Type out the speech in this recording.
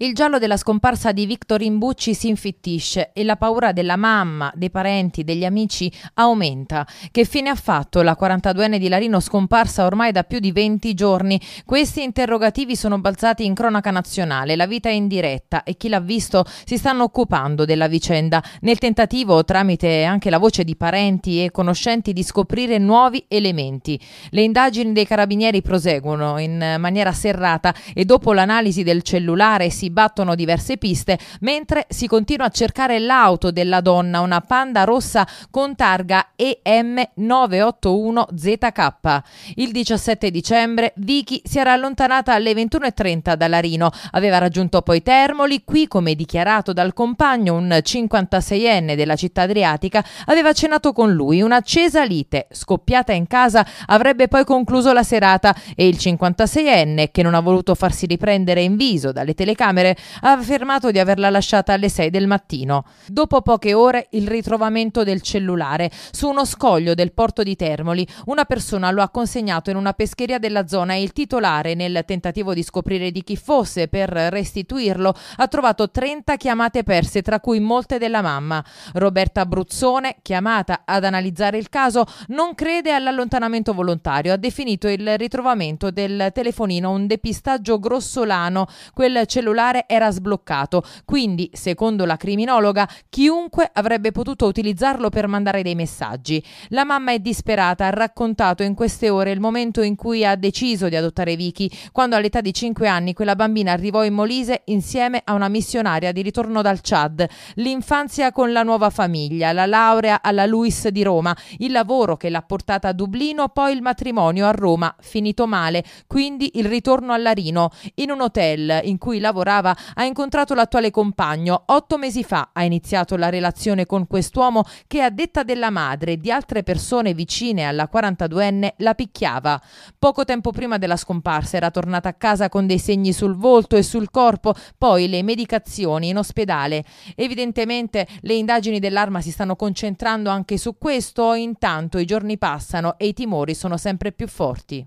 Il giallo della scomparsa di Victor Imbucci si infittisce e la paura della mamma, dei parenti, degli amici aumenta. Che fine ha fatto la 42enne di Larino scomparsa ormai da più di 20 giorni? Questi interrogativi sono balzati in cronaca nazionale, la vita è in diretta e chi l'ha visto si stanno occupando della vicenda nel tentativo, tramite anche la voce di parenti e conoscenti, di scoprire nuovi elementi. Le indagini dei carabinieri proseguono in maniera serrata e dopo l'analisi del cellulare si battono diverse piste mentre si continua a cercare l'auto della donna, una panda rossa con targa EM981ZK. Il 17 dicembre Vicky si era allontanata alle 21.30 da Larino, aveva raggiunto poi Termoli, qui come dichiarato dal compagno un 56enne della città adriatica aveva cenato con lui, un'accesa lite scoppiata in casa avrebbe poi concluso la serata e il 56enne che non ha voluto farsi riprendere in viso dalle telecamere Camere, ha affermato di averla lasciata alle 6 del mattino. Dopo poche ore il ritrovamento del cellulare. Su uno scoglio del porto di Termoli una persona lo ha consegnato in una pescheria della zona e il titolare, nel tentativo di scoprire di chi fosse per restituirlo, ha trovato 30 chiamate perse, tra cui molte della mamma. Roberta Bruzzone, chiamata ad analizzare il caso, non crede all'allontanamento volontario. Ha definito il ritrovamento del telefonino un depistaggio grossolano, quel cellulare nucleare era sbloccato, quindi, secondo la criminologa, chiunque avrebbe potuto utilizzarlo per mandare dei messaggi. La mamma è disperata, ha raccontato in queste ore il momento in cui ha deciso di adottare Vicky, quando all'età di 5 anni quella bambina arrivò in Molise insieme a una missionaria di ritorno dal Chad. L'infanzia con la nuova famiglia, la laurea alla Luis di Roma, il lavoro che l'ha portata a Dublino, poi il matrimonio a Roma, finito male, quindi il ritorno a Larino, in un hotel in cui lavora lavorava ha incontrato l'attuale compagno. Otto mesi fa ha iniziato la relazione con quest'uomo che a detta della madre e di altre persone vicine alla 42enne la picchiava. Poco tempo prima della scomparsa era tornata a casa con dei segni sul volto e sul corpo, poi le medicazioni in ospedale. Evidentemente le indagini dell'arma si stanno concentrando anche su questo, intanto i giorni passano e i timori sono sempre più forti.